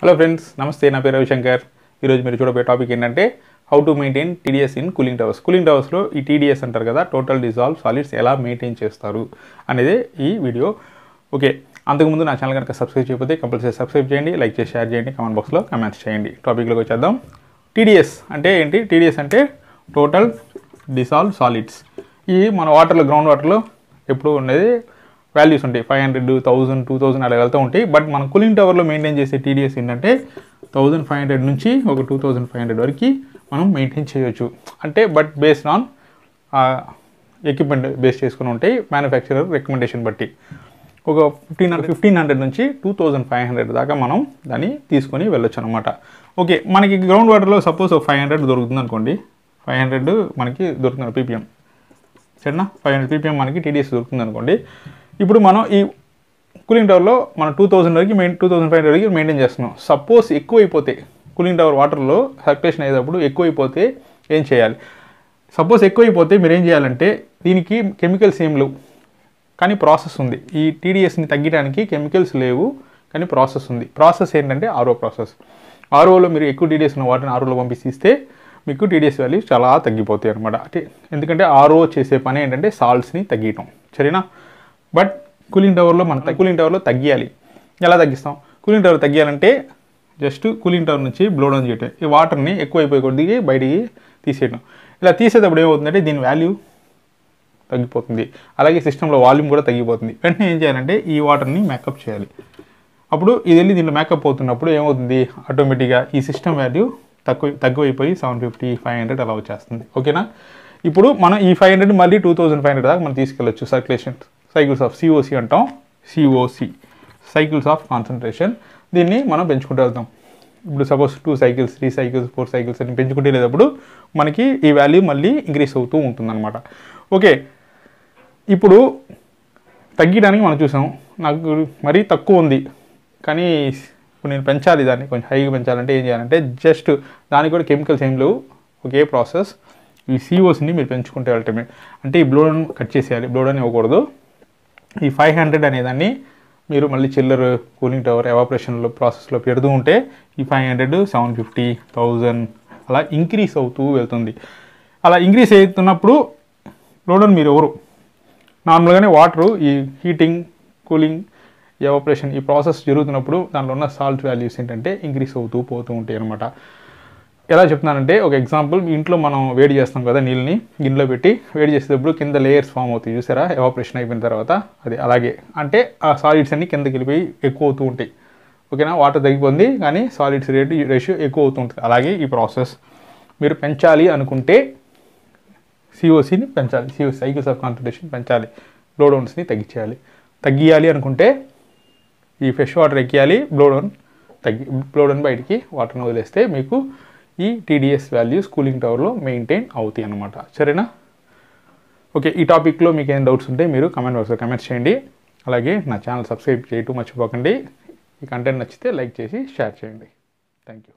hello friends నమస్తే నా పేరు రవిశంకర్ ఈరోజు మీరు చూడబోయే టాపిక్ ఏంటంటే how to maintain TDS in cooling towers cooling టవర్స్లో ఈ టీడీఎస్ అంటారు కదా టోటల్ డిజాల్వ్ సాలిడ్స్ ఎలా మెయింటైన్ చేస్తారు అనేది ఈ వీడియో ఓకే అంతకుముందు నా ఛానల్ కనుక సబ్స్క్రైబ్ చేయకపోతే కంపల్సరీ సబ్స్క్రైబ్ చేయండి లైక్ చేసి షేర్ చేయండి కామెంట్ బాక్స్లో కమెంట్స్ చేయండి టాపిక్లోకి వచ్చేద్దాం టీడీఎస్ అంటే ఏంటి టీడీఎస్ అంటే టోటల్ డిజాల్వ్ సాలిడ్స్ ఈ మన వాటర్లో గ్రౌండ్ వాటర్లో ఎప్పుడు ఉండేది వాల్యూస్ ఉంటాయి five hundred thousand two thousand అలా వెళ్తూ ఉంటాయి బట్ మన కూలింగ్ టవర్లో మెయింటైన్ చేసే టీడీఎస్ ఏంటంటే థౌజండ్ ఫైవ్ హండ్రెడ్ నుంచి ఒక టూ థౌజండ్ ఫైవ్ హండ్రెడ్ వరకు మనం మెయింటైన్ చేయవచ్చు అంటే but based on equipment base చేసుకుని ఉంటాయి మ్యానుఫ్యాక్చరర్ రికమెండేషన్ బట్టి ఒక ఫిఫ్టీన్ ఫిఫ్టీన్ హండ్రెడ్ నుంచి టూ థౌజండ్ ఫైవ్ హండ్రెడ్ దాకా మనం దాన్ని తీసుకొని వెళ్ళొచ్చు అనమాట ఓకే మనకి గ్రౌండ్ వాటర్లో సపోజ్ ఒక ఫైవ్ హండ్రెడ్ దొరుకుతుంది అనుకోండి ఫైవ్ హండ్రెడ్ మనకి దొరుకుతుంది పీపీఎం సరేనా ఫైవ్ హండ్రెడ్ పీపీఎం మనకి టీడీఎస్ దొరుకుతుంది అనుకోండి ఇప్పుడు మనం ఈ కూలింగ్ టవర్లో మనం టూ థౌసండ్ వరకు main two thousand five hundred వరకు మెయింటైన్ చేస్తున్నాం సపోజ్ ఎక్కువైపోతే కూలింగ్ టవర్ వాటర్లో సర్క్యులేషన్ అయ్యేటప్పుడు ఎక్కువైపోతే ఏం చేయాలి సపోజ్ ఎక్కువైపోతే మీరు ఏం చేయాలంటే దీనికి కెమికల్స్ ఏం లేవు కానీ ప్రాసెస్ ఉంది ఈ టీడీఎస్ని తగ్గడానికి కెమికల్స్ లేవు కానీ ప్రాసెస్ ఉంది ప్రాసెస్ ఏంటంటే ఆర్ఓ ప్రాసెస్ ఆర్ఓలో మీరు ఎక్కువ టీడీఎస్ ఉన్న వాటిని ఆర్ఓలో పంపిస్తే మీకు టీడీఎస్ వాల్యూ చాలా తగ్గిపోతాయి అనమాట ఎందుకంటే ఆర్ఓ చేసే పని ఏంటంటే సాల్ట్స్ని తగ్గియటం సరేనా బట్ కూలింగ్ టవర్లో మన కూలింగ్ టవర్లో తగ్గియాలి ఎలా తగ్గిస్తాం కూలింగ్ టవర్ తగ్గియాలంటే జస్ట్ కూలింగ్ టవర్ నుంచి బ్లో డౌన్ చేయటం ఈ వాటర్ని ఎక్కువైపోయి కొద్దిగా బయటికి తీసేయడం ఇలా తీసేటప్పుడు ఏమవుతుందంటే దీని వాల్యూ తగ్గిపోతుంది అలాగే సిస్టంలో వాల్యూమ్ కూడా తగ్గిపోతుంది వెంటనే ఏం చేయాలంటే ఈ వాటర్ని మేకప్ చేయాలి అప్పుడు ఇది వెళ్ళి దీంట్లో మేకప్ అవుతున్నప్పుడు ఏమవుతుంది ఆటోమేటిక్గా ఈ సిస్టమ్ వాల్యూ తక్కువ తగ్గువైపోయి సెవెన్ ఫిఫ్టీ ఫైవ్ హండ్రెడ్ అలా వచ్చేస్తుంది ఓకేనా ఇప్పుడు మనం ఈ ఫైవ్ హండ్రెడ్ మళ్ళీ టూ థౌజండ్ ఫైవ్ హండ్రెడ్ దాకా మనం తీసుకెళ్ళొచ్చు సర్క్యులేషన్ సైకిల్స్ ఆఫ్ సిఓసి అంటాం సిఓసి సైకిల్స్ ఆఫ్ కాన్సన్ట్రేషన్ దీన్ని మనం పెంచుకుంటూ వెళ్తాం ఇప్పుడు సపోజ్ two cycles three cycles four cycles అని పెంచుకుంటే లేదప్పుడు మనకి ఈ వాల్యూ మళ్ళీ ఇంక్రీస్ అవుతూ ఉంటుందన్నమాట ఓకే ఇప్పుడు తగ్గడానికి మనం చూసాం నాకు మరీ తక్కువ ఉంది కానీ ఇప్పుడు నేను పెంచాలి దాన్ని కొంచెం హైగా పెంచాలంటే ఏం చేయాలంటే జస్ట్ దానికి కూడా కెమికల్స్ ఏం లేవు ఒకే ప్రాసెస్ ఈ సిఓస్ని మీరు పెంచుకుంటే వెళ్ళటమే అంటే ఈ బ్లోడన్ కట్ చేసేయాలి బ్లోడన్ ఇవ్వకూడదు ఈ ఫైవ్ హండ్రెడ్ అనేదాన్ని మీరు మళ్ళీ చిల్లర్ కూలింగ్ టవర్ ఎవాపరేషన్లో ప్రాసెస్లో పెడుతూ ఉంటే ఈ five hundred seven fifty thousand అలా ఇంక్రీస్ అవుతూ వెళ్తుంది అలా ఇంక్రీస్ అవుతున్నప్పుడు లోడన్ మీరు ఎవరు నార్మల్గానే వాటరు ఈ హీటింగ్ కూలింగ్ ఎవాపరేషన్ ఈ ప్రాసెస్ జరుగుతున్నప్పుడు దానిలో ఉన్న సాల్ట్ వాల్యూస్ ఏంటంటే ఇంక్రీస్ అవుతూ పోతూ ఉంటాయి అనమాట ఎలా చెప్తున్నానంటే ఒక ఎగ్జాంపుల్ ఇంట్లో మనం వేడి చేస్తాం కదా నీళ్ళని గిన్నెలో పెట్టి వేడి చేసేటప్పుడు కింద లేయర్స్ ఫామ్ అవుతాయి చూసారా ఎవాపరేషన్ అయిపోయిన తర్వాత అది అలాగే అంటే ఆ సాలిడ్స్ అన్ని కిందకి వెళ్ళిపోయి ఎక్కువ అవుతూ ఉంటాయి ఓకేనా వాటర్ తగ్గిపోయింది కానీ సాలిడ్స్ రేట్ రేషియో ఎక్కువ ఉంటుంది అలాగే ఈ ప్రాసెస్ మీరు పెంచాలి అనుకుంటే సిఓసిని పెంచాలి సిఓసి సైకిల్స్ ఆఫ్ కాన్సన్ట్రేషన్ పెంచాలి బ్లోడౌన్స్ని తగ్గించేయాలి తగ్గియాలి అనుకుంటే ఈ ఫ్రెష్ వాటర్ ఎక్కియాలి బ్లోడౌన్ తగ్గి బ్లోడౌన్ బయటికి వాటర్ని వదిలేస్తే మీకు ఈ టీడీఎస్ వాల్యూస్ కూలింగ్ టవర్లో మెయింటైన్ అవుతాయి అనమాట సరేనా ఓకే ఈ టాపిక్లో మీకు ఏం డౌట్స్ ఉంటే మీరు కమెంట్ బాక్స్లో కమెంట్స్ చేయండి అలాగే నా ఛానల్ సబ్స్క్రైబ్ చేయటం మర్చిపోకండి ఈ కంటెంట్ నచ్చితే లైక్ చేసి షేర్ చేయండి థ్యాంక్ యూ